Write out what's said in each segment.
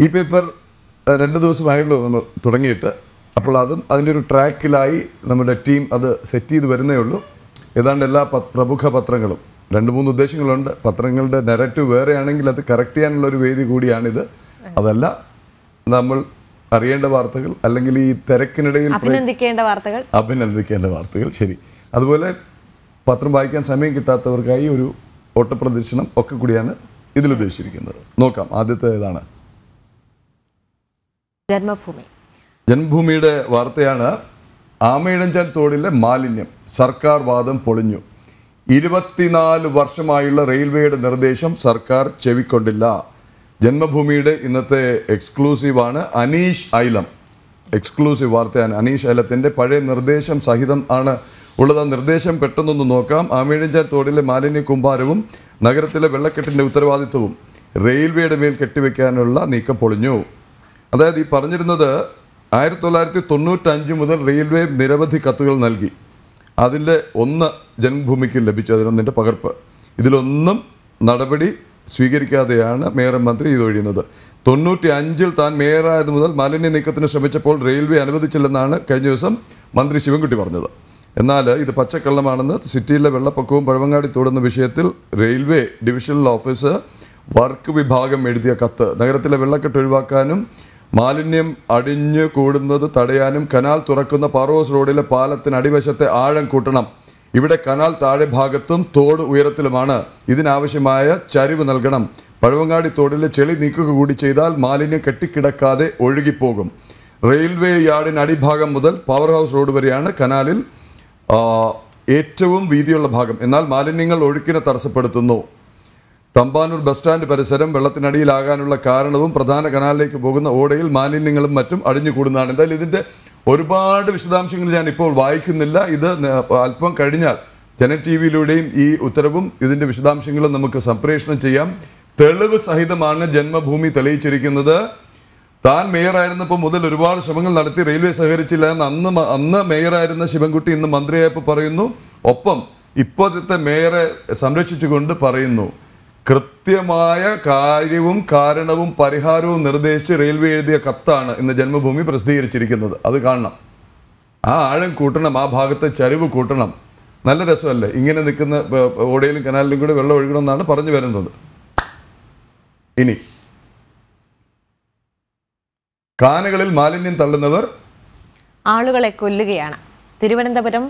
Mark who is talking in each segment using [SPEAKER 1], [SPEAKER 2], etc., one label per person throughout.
[SPEAKER 1] ഈ പേപ്പർ രണ്ട് ദിവസമായുള്ളൂ നമ്മൾ തുടങ്ങിയിട്ട് അപ്പോൾ അതും അതിൻ്റെ ഒരു ട്രാക്കിലായി നമ്മുടെ ടീം അത് സെറ്റ് ചെയ്ത് വരുന്നേ ഉള്ളൂ ഏതാണ്ട് എല്ലാ പ്രമുഖ പത്രങ്ങളും രണ്ട് മൂന്ന് ഉദ്ദേശങ്ങളുണ്ട് പത്രങ്ങളുടെ നെററ്റീവ് വേറെയാണെങ്കിൽ അത് കറക്റ്റ് ചെയ്യാനുള്ള ഒരു വേദി കൂടിയാണിത് അതല്ല നമ്മൾ അറിയേണ്ട വാർത്തകൾ അല്ലെങ്കിൽ ഈ തിരക്കിനിടയിൽ
[SPEAKER 2] അഭിനന്ദിക്കേണ്ട വാർത്തകൾ
[SPEAKER 1] അഭിനന്ദിക്കേണ്ട വാർത്തകൾ ശരി അതുപോലെ പത്രം വായിക്കാൻ സമയം കിട്ടാത്തവർക്കായി ഒരു ഓട്ടപ്രദർശനം ഒക്കെ കൂടിയാണ് ഇതിലുദ്ദേശിച്ചിരിക്കുന്നത് നോക്കാം ആദ്യത്തെ ഇതാണ് ജന്മഭൂമി ജന്മഭൂമിയുടെ വാർത്തയാണ് ആമയിടഞ്ചാൽ തോടിലെ മാലിന്യം സർക്കാർ വാദം പൊളിഞ്ഞു ഇരുപത്തിനാല് വർഷമായുള്ള റെയിൽവേയുടെ നിർദ്ദേശം സർക്കാർ ചെവിക്കൊണ്ടില്ല ജന്മഭൂമിയുടെ ഇന്നത്തെ എക്സ്ക്ലൂസീവാണ് അനീഷ് ഐലം എക്സ്ക്ലൂസീവ് വാർത്തയാണ് അനീഷ് ഐലത്തിൻ്റെ പഴയ നിർദ്ദേശം സഹിതം ആണ് ഉള്ളത് ആ നിർദ്ദേശം പെട്ടെന്നൊന്ന് നോക്കാം ആമയിടഞ്ചാൽ തോടിലെ മാലിന്യ കുമ്പാരവും നഗരത്തിലെ വെള്ളക്കെട്ടിൻ്റെ ഉത്തരവാദിത്വവും റെയിൽവേയുടെ മേൽ കെട്ടിവെക്കാനുള്ള നീക്കം പൊളിഞ്ഞു അതായത് ഈ പറഞ്ഞിരുന്നത് ആയിരത്തി തൊള്ളായിരത്തി തൊണ്ണൂറ്റഞ്ച് മുതൽ റെയിൽവേ നിരവധി കത്തുകൾ നൽകി അതിൻ്റെ ഒന്ന് ജന്മഭൂമിക്ക് ലഭിച്ചു അതിനൊന്നിൻ്റെ പകർപ്പ് ഇതിലൊന്നും നടപടി സ്വീകരിക്കാതെയാണ് മേയറും മന്ത്രി ഇതൊഴിയുന്നത് തൊണ്ണൂറ്റി അഞ്ചിൽ താൻ മേയറായത് മുതൽ മാലിന്യ നീക്കത്തിന് ശ്രമിച്ചപ്പോൾ റെയിൽവേ അനുവദിച്ചില്ലെന്നാണ് കഴിഞ്ഞ ദിവസം മന്ത്രി ശിവൻകുട്ടി പറഞ്ഞത് എന്നാൽ ഇത് പച്ചക്കള്ളമാണെന്ന് സിറ്റിയിലെ വെള്ളപ്പൊക്കവും പഴവങ്ങാടി തോടുന്ന വിഷയത്തിൽ റെയിൽവേ ഡിവിഷണൽ ഓഫീസ് വർക്ക് വിഭാഗം എഴുതിയ കത്ത് നഗരത്തിലെ വെള്ളക്കെട്ട് ഒഴിവാക്കാനും മാലിന്യം അടിഞ്ഞു കൂടുന്നത് തടയാനും കനാൽ തുറക്കുന്ന പാറോസ് റോഡിലെ പാലത്തിന് അടിവശത്തെ ആഴം കൂട്ടണം ഇവിടെ കനാൽ താഴെ ഭാഗത്തും തോട് ഉയരത്തിലുമാണ് ഇതിനാവശ്യമായ ചരിവ് നൽകണം പഴവങ്ങാടി തോടിലെ ചെളി നീക്കുക കൂടി ചെയ്താൽ മാലിന്യം കെട്ടിക്കിടക്കാതെ ഒഴുകിപ്പോകും റെയിൽവേ യാർഡിന് അടിഭാഗം മുതൽ പവർ ഹൗസ് റോഡ് വരെയാണ് കനാലിൽ ഏറ്റവും വീതിയുള്ള ഭാഗം എന്നാൽ മാലിന്യങ്ങൾ ഒഴുക്കിനെ തടസ്സപ്പെടുത്തുന്നു തമ്പാനൂർ ബസ് സ്റ്റാൻഡ് പരിസരം വെള്ളത്തിനടിയിലാകാനുള്ള കാരണവും പ്രധാന കനാലിലേക്ക് പോകുന്ന ഓടയിൽ മാലിന്യങ്ങളും മറ്റും അടിഞ്ഞുകൂടുന്നതാണ് എന്തായാലും ഇതിൻ്റെ ഒരുപാട് വിശദാംശങ്ങൾ ഞാൻ ഇപ്പോൾ വായിക്കുന്നില്ല ഇത് അല്പം കഴിഞ്ഞാൽ ജന ടി വിയിലൂടെയും ഈ ഉത്തരവും ഇതിൻ്റെ വിശദാംശങ്ങളും നമുക്ക് സംപ്രേഷണം ചെയ്യാം തെളിവ് സഹിതമാണ് ജന്മഭൂമി തെളിയിച്ചിരിക്കുന്നത് താൻ മേയറായിരുന്നപ്പോൾ മുതൽ ഒരുപാട് ശ്രമങ്ങൾ നടത്തി റെയിൽവേ സഹകരിച്ചില്ല എന്ന് അന്ന് അന്ന് മേയറായിരുന്ന ശിവൻകുട്ടി ഇന്ന് മന്ത്രിയായപ്പോൾ പറയുന്നു ഒപ്പം ഇപ്പോഴത്തെ മേയറെ സംരക്ഷിച്ചുകൊണ്ട് പറയുന്നു കൃത്യമായ കാര്യവും കാരണവും പരിഹാരവും നിർദ്ദേശിച്ച് റെയിൽവേ എഴുതിയ കത്താണ് ഇന്ന് ജന്മഭൂമി പ്രസിദ്ധീകരിച്ചിരിക്കുന്നത് അത് കാണണം ആ ആഴം കൂട്ടണം ആ ഭാഗത്തെ ചരിവ് കൂട്ടണം നല്ല രസമല്ലേ ഇങ്ങനെ നിൽക്കുന്ന ഓടയിലും കനാലിലും കൂടി വെള്ളം ഒഴുകണമെന്നാണ് പറഞ്ഞു വരുന്നത് ഇനി കാനകളിൽ മാലിന്യം തള്ളുന്നവർ
[SPEAKER 2] ആളുകളെ കൊല്ലുകയാണ് തിരുവനന്തപുരം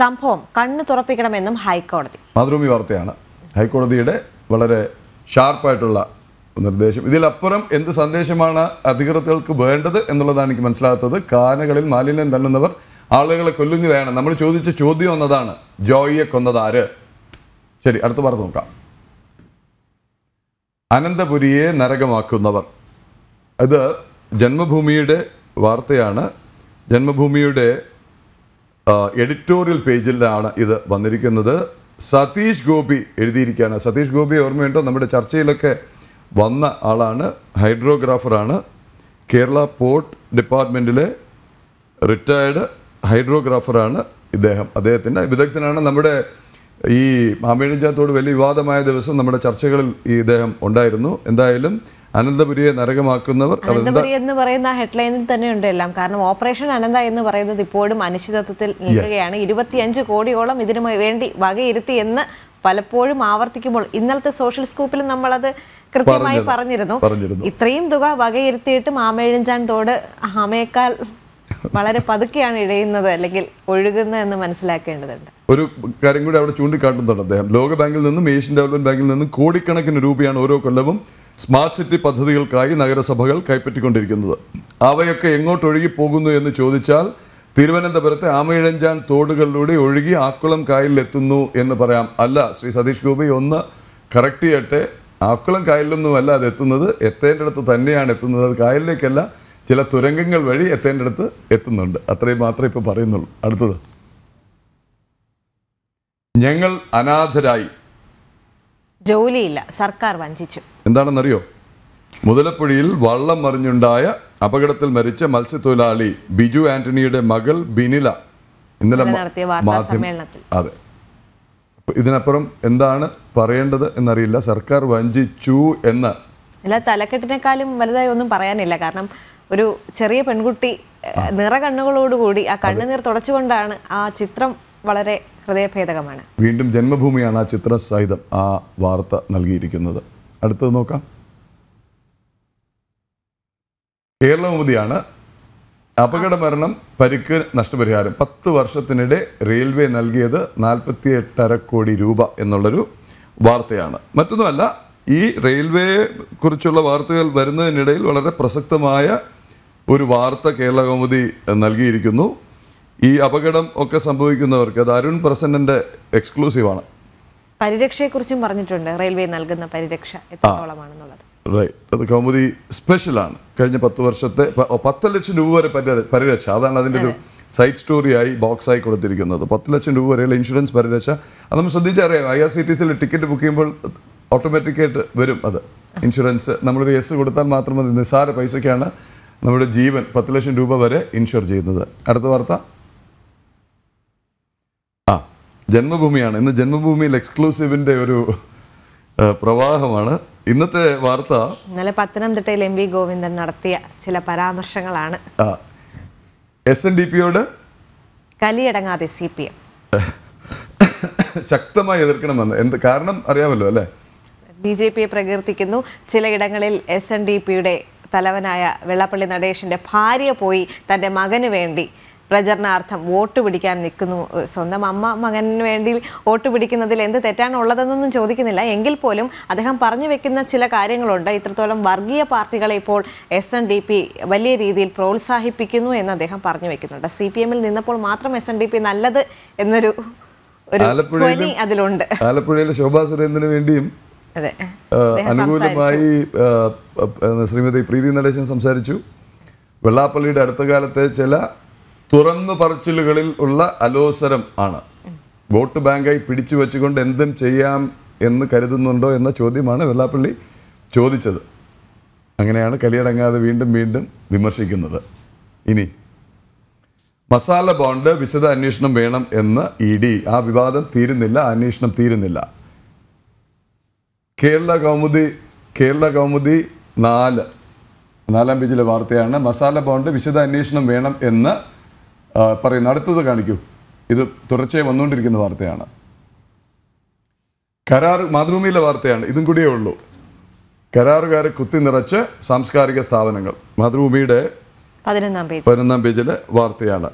[SPEAKER 2] സംഭവം കണ്ണു തുറപ്പിക്കണമെന്നും ഹൈക്കോടതി
[SPEAKER 1] മാതൃഭൂമി വാർത്തയാണ് ഹൈക്കോടതിയുടെ വളരെ ഷാർപ്പായിട്ടുള്ള നിർദ്ദേശം ഇതിലപ്പുറം എന്ത് സന്ദേശമാണ് അധികൃതർക്ക് വേണ്ടത് എന്നുള്ളതാണ് എനിക്ക് മനസ്സിലാകാത്തത് കാനകളിൽ മാലിന്യം തള്ളുന്നവർ ആളുകളെ കൊല്ലുന്നതാണ് നമ്മൾ ചോദിച്ച ചോദ്യം എന്നതാണ് ജോയിയെ കൊന്നതാര് ശരി അടുത്ത പറഞ്ഞു നോക്കാം അനന്തപുരിയെ നരകമാക്കുന്നവർ ഇത് ജന്മഭൂമിയുടെ വാർത്തയാണ് ജന്മഭൂമിയുടെ എഡിറ്റോറിയൽ പേജിലാണ് ഇത് വന്നിരിക്കുന്നത് സതീഷ് ഗോപി എഴുതിയിരിക്കുകയാണ് സതീഷ് ഗോപി ഓർമ്മയുണ്ടോ നമ്മുടെ ചർച്ചയിലൊക്കെ വന്ന ആളാണ് ഹൈഡ്രോഗ്രാഫറാണ് കേരള പോർട്ട് ഡിപ്പാർട്ട്മെൻറ്റിലെ റിട്ടയർഡ് ഹൈഡ്രോഗ്രാഫറാണ് ഇദ്ദേഹം അദ്ദേഹത്തിൻ്റെ വിദഗ്ധനാണ് നമ്മുടെ ഈ മാമേണിജാത്തോട് വലിയ വിവാദമായ ദിവസം നമ്മുടെ ചർച്ചകളിൽ ഈ ഇദ്ദേഹം ഉണ്ടായിരുന്നു എന്തായാലും അനന്തപുരിയെ നരകമാക്കുന്നവർ അനന്തപുരി
[SPEAKER 2] എന്ന് പറയുന്ന ഹെഡ്ലൈനിൽ ഉണ്ട് എല്ലാം കാരണം ഓപ്പറേഷൻ അനന്ത എന്ന് പറയുന്നത് ഇപ്പോഴും അനിശ്ചിതത്വത്തിൽ നിൽക്കുകയാണ് ഇരുപത്തിയഞ്ച് കോടിയോളം ഇതിനു വേണ്ടി വകയിരുത്തി എന്ന് പലപ്പോഴും ആവർത്തിക്കുമ്പോൾ ഇന്നലത്തെ സോഷ്യൽ സ്കൂപ്പിൽ നമ്മളത് കൃത്യമായി പറഞ്ഞിരുന്നു ഇത്രയും തുക വകയിരുത്തിയിട്ടും ആമേഴഞ്ചാൻ തോട് ആമയേക്കാൾ വളരെ പതുക്കെയാണ് ഇഴയുന്നത് അല്ലെങ്കിൽ ഒഴുകുന്നത് എന്ന് മനസ്സിലാക്കേണ്ടതുണ്ട്
[SPEAKER 1] ഒരു കാര്യം കൂടി അവിടെ ചൂണ്ടിക്കാട്ടുന്നുണ്ട് അദ്ദേഹം ലോകബാങ്കിൽ നിന്നും ഏഷ്യൻ ഡെവലപ്മെന്റ് ബാങ്കിൽ നിന്നും കോടിക്കണക്കിന് രൂപയാണ് ഓരോ കൊല്ലവും സ്മാർട്ട് സിറ്റി പദ്ധതികൾക്കായി നഗരസഭകൾ കൈപ്പറ്റിക്കൊണ്ടിരിക്കുന്നത് അവയൊക്കെ എങ്ങോട്ടൊഴുകി പോകുന്നു എന്ന് ചോദിച്ചാൽ തിരുവനന്തപുരത്തെ ആമയിഴഞ്ചാൻ തോടുകളിലൂടെ ഒഴുകി ആക്കുളം കായലിലെത്തുന്നു എന്ന് പറയാം അല്ല ശ്രീ സതീഷ് ഗോപി ഒന്ന് കറക്റ്റ് ചെയ്യട്ടെ ആക്കുളം കായലിലൊന്നുമല്ല അത് എത്തുന്നത് എത്തേൻ്റെ അടുത്ത് തന്നെയാണ് എത്തുന്നത് അത് കായലിലേക്കല്ല ചില തുരങ്കങ്ങൾ വഴി എത്തേൻ്റെ അടുത്ത് എത്തുന്നുണ്ട് അത്രയും മാത്രമേ ഇപ്പോൾ പറയുന്നുള്ളൂ അടുത്തത് ഞങ്ങൾ അനാഥരായി
[SPEAKER 2] ജോലിയില്ല സർക്കാർ വഞ്ചിച്ചു
[SPEAKER 1] എന്താണെന്നറിയോ മുതലപ്പുഴയിൽ വള്ളം മറിഞ്ഞുണ്ടായ അപകടത്തിൽ മരിച്ച മത്സ്യത്തൊഴിലാളി ബിജു ആന്റണിയുടെ മകൾ ബിനില ഇന്നലെ അതെ ഇതിനപ്പുറം എന്താണ് പറയേണ്ടത് എന്നറിയില്ല സർക്കാർ വഞ്ചിച്ചു എന്ന്
[SPEAKER 2] തലക്കെട്ടിനെക്കാളും വലുതായി ഒന്നും പറയാനില്ല കാരണം ഒരു ചെറിയ പെൺകുട്ടി നിറ കണ്ണുകളോടുകൂടി ആ കണ്ണുനീർ തുടച്ചുകൊണ്ടാണ് ആ ചിത്രം വളരെ ഹൃദയഭേദകമാണ്
[SPEAKER 1] വീണ്ടും ജന്മഭൂമിയാണ് ആ ചിത്ര സഹിതം ആ വാർത്ത നൽകിയിരിക്കുന്നത് അടുത്തത് നോക്കാം കേരളമുതിയാണ് അപകട മരണം പരിക്ക് നഷ്ടപരിഹാരം പത്ത് വർഷത്തിനിടെ റെയിൽവേ നൽകിയത് നാൽപ്പത്തി എട്ടര കോടി രൂപ എന്നുള്ളൊരു വാർത്തയാണ് മറ്റൊന്നുമല്ല ഈ റെയിൽവേ കുറിച്ചുള്ള വാർത്തകൾ വരുന്നതിനിടയിൽ വളരെ പ്രസക്തമായ ഒരു വാർത്ത കേരള കൗമുദി നൽകിയിരിക്കുന്നു ഈ അപകടം ഒക്കെ സംഭവിക്കുന്നവർക്ക് അത് അരുൺ പ്രസന്നൻ്റെ എക്സ്ക്ലൂസീവാണ്
[SPEAKER 2] പരിരക്ഷയെക്കുറിച്ചും പറഞ്ഞിട്ടുണ്ട് റെയിൽവേ നൽകുന്ന പരിരക്ഷ എത്രത്തോളമാണെന്നുള്ളത്
[SPEAKER 1] അത് കൗമുദി സ്പെഷ്യലാണ് കഴിഞ്ഞ പത്ത് വർഷത്തെ പത്ത് ലക്ഷം രൂപ വരെ പരിരക്ഷ അതാണ് അതിൻ്റെ ഒരു സൈഡ് സ്റ്റോറിയായി ബോക്സായി കൊടുത്തിരിക്കുന്നത് പത്ത് ലക്ഷം രൂപ വരെയുള്ള ഇൻഷുറൻസ് പരിരക്ഷ അത് നമ്മൾ ശ്രദ്ധിച്ചറിയാം ഐ ആർ സി ടി സിയിൽ ടിക്കറ്റ് ബുക്ക് ചെയ്യുമ്പോൾ ഓട്ടോമാറ്റിക്കായിട്ട് വരും അത് ഇൻഷുറൻസ് നമ്മളൊരു എസ് കൊടുത്താൽ മാത്രം മതി നിസ്സാര പൈസയ്ക്കാണ് നമ്മുടെ ജീവൻ പത്ത് ലക്ഷം രൂപ വരെ ഇൻഷുർ ചെയ്യുന്നത് അടുത്ത വാർത്ത ജന്മഭൂമിയാണ് ഇന്ന് ജന്മഭൂമിയിൽ എക്സ്ക്ലൂസീവിന്റെ ഒരു പ്രവാഹമാണ് ഇന്നത്തെ വാർത്ത
[SPEAKER 2] ഇന്നലെ പത്തനംതിട്ടയിൽ എം വി ഗോവിന്ദൻ നടത്തിയ ചില പരാമർശങ്ങളാണ്
[SPEAKER 1] എസ് എൻ ഡി പിയോട്
[SPEAKER 2] കലിയടങ്ങാതെ സി പി എം
[SPEAKER 1] ശക്തമായി എതിർക്കണമെന്ന് എന്ത് കാരണം അറിയാമല്ലോ അല്ലേ
[SPEAKER 2] ബി ജെ പിയെ പ്രകീർത്തിക്കുന്നു ചിലയിടങ്ങളിൽ എസ് എൻ ഡി പിയുടെ തലവനായ വെള്ളപ്പള്ളി നടേശന്റെ ഭാര്യ പോയി തന്റെ മകന് വേണ്ടി പ്രചരണാർത്ഥം വോട്ട് പിടിക്കാൻ നിൽക്കുന്നു സ്വന്തം അമ്മ മകന് വേണ്ടി വോട്ട് പിടിക്കുന്നതിൽ എന്ത് തെറ്റാണുള്ളതെന്നൊന്നും ചോദിക്കുന്നില്ല എങ്കിൽ പോലും അദ്ദേഹം പറഞ്ഞു വെക്കുന്ന ചില കാര്യങ്ങളുണ്ട് ഇത്രത്തോളം വർഗീയ പാർട്ടികളെ ഇപ്പോൾ എസ് എൻ ഡി പി വലിയ രീതിയിൽ പ്രോത്സാഹിപ്പിക്കുന്നു എന്ന് അദ്ദേഹം പറഞ്ഞു വെക്കുന്നുണ്ട് സി പി എമ്മിൽ നിന്നപ്പോൾ മാത്രം എസ് എൻ ഡി പി നല്ലത് എന്നൊരു അതിലുണ്ട്
[SPEAKER 1] ആലപ്പുഴയിലെ ശോഭാ സുരേന്ദ്രന് വേണ്ടിയും അനുകൂലമായി ശ്രീമതി പ്രീതി നടേശൻ സംസാരിച്ചു വെള്ളാപ്പള്ളിയുടെ അടുത്ത കാലത്തെ ചില തുറന്നു പറച്ചിലുകളിൽ ഉള്ള അലോസരം ആണ് വോട്ട് ബാങ്കായി പിടിച്ചു വെച്ചുകൊണ്ട് എന്തും ചെയ്യാം എന്ന് കരുതുന്നുണ്ടോ എന്ന ചോദ്യമാണ് വെള്ളാപ്പള്ളി ചോദിച്ചത് അങ്ങനെയാണ് കലിയടങ്ങാതെ വീണ്ടും വീണ്ടും വിമർശിക്കുന്നത് ഇനി മസാല ബോണ്ട് വിശദ അന്വേഷണം വേണം എന്ന് ഇ ഡി ആ വിവാദം തീരുന്നില്ല അന്വേഷണം തീരുന്നില്ല കേരള കൗമുദി കേരള കൗമുദി നാല് നാലാം പേജിലെ വാർത്തയാണ് മസാല ബോണ്ട് വിശദ അന്വേഷണം വേണം എന്ന് പറയുന്നു അടുത്തത് കാണിക്കൂ ഇത് തുടർച്ചയായി വന്നുകൊണ്ടിരിക്കുന്ന വാർത്തയാണ് കരാർ മാതൃഭൂമിയിലെ വാർത്തയാണ് ഇതും കൂടിയേ ഉള്ളൂ കരാറുകാരെ കുത്തി നിറച്ച് സാംസ്കാരിക സ്ഥാപനങ്ങൾ മാതൃഭൂമിയുടെ പതിനൊന്നാം പേജിലെ വാർത്തയാണ്